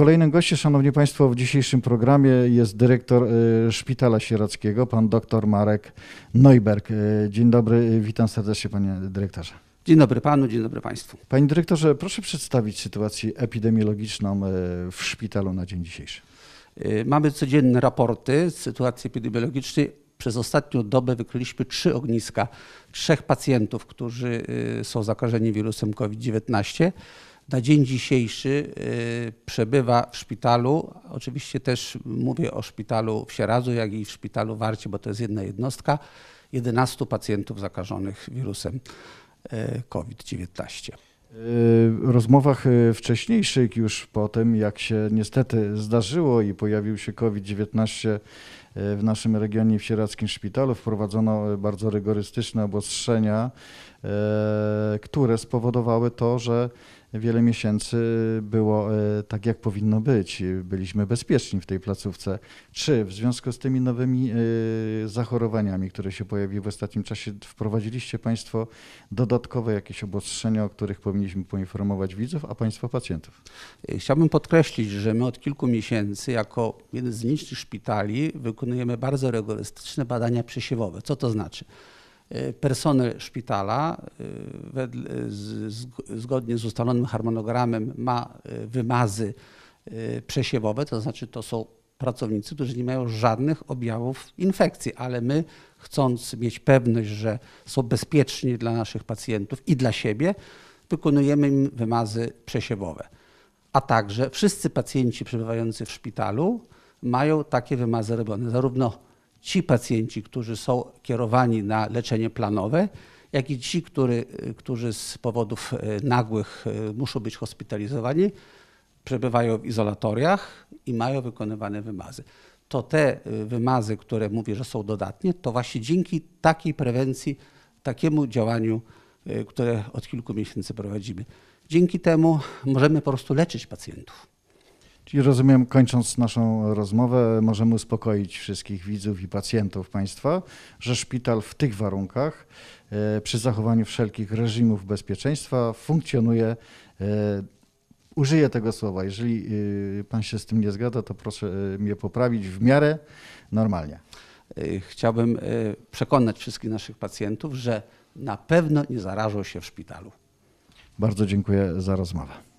Kolejnym gościem, Szanowni Państwo, w dzisiejszym programie jest dyrektor y, Szpitala Sierackiego, pan dr Marek Neuberg. Y, dzień dobry, y, witam serdecznie panie dyrektorze. Dzień dobry panu, dzień dobry państwu. Panie dyrektorze, proszę przedstawić sytuację epidemiologiczną w szpitalu na dzień dzisiejszy. Mamy codzienne raporty z sytuacji epidemiologicznej. Przez ostatnią dobę wykryliśmy trzy ogniska, trzech pacjentów, którzy są zakażeni wirusem COVID-19 na dzień dzisiejszy y, przebywa w szpitalu. Oczywiście też mówię o szpitalu w Sieradzu, jak i w szpitalu w bo to jest jedna jednostka. 11 pacjentów zakażonych wirusem y, COVID-19. Y, w rozmowach wcześniejszych już po tym, jak się niestety zdarzyło i pojawił się COVID-19 w naszym regionie w Sieradzkim Szpitalu, wprowadzono bardzo rygorystyczne obostrzenia, które spowodowały to, że wiele miesięcy było e, tak, jak powinno być. Byliśmy bezpieczni w tej placówce. Czy w związku z tymi nowymi e, zachorowaniami, które się pojawiły w ostatnim czasie, wprowadziliście Państwo dodatkowe jakieś obostrzenia, o których powinniśmy poinformować widzów, a Państwo pacjentów? E, chciałbym podkreślić, że my od kilku miesięcy jako jeden z licznych szpitali wykonujemy bardzo rygorystyczne badania przesiewowe. Co to znaczy? Y, Personel szpitala y, y, zgodnie z ustalonym harmonogramem ma wymazy przesiewowe, to znaczy to są pracownicy, którzy nie mają żadnych objawów infekcji, ale my chcąc mieć pewność, że są bezpieczni dla naszych pacjentów i dla siebie, wykonujemy im wymazy przesiewowe. A także wszyscy pacjenci przebywający w szpitalu mają takie wymazy robione, zarówno ci pacjenci, którzy są kierowani na leczenie planowe, jak i ci, który, y, którzy z powodów y, nagłych y, muszą być hospitalizowani, przebywają w izolatoriach i mają wykonywane wymazy. To te wymazy, które mówię, że są dodatnie, to właśnie dzięki takiej prewencji, takiemu działaniu, które od kilku miesięcy prowadzimy. Dzięki temu możemy po prostu leczyć pacjentów. Czyli rozumiem, kończąc naszą rozmowę, możemy uspokoić wszystkich widzów i pacjentów Państwa, że szpital w tych warunkach, e, przy zachowaniu wszelkich reżimów bezpieczeństwa, funkcjonuje. E, użyję tego słowa. Jeżeli e, Pan się z tym nie zgadza, to proszę mnie poprawić w miarę normalnie. Chciałbym przekonać wszystkich naszych pacjentów, że na pewno nie zarażą się w szpitalu. Bardzo dziękuję za rozmowę.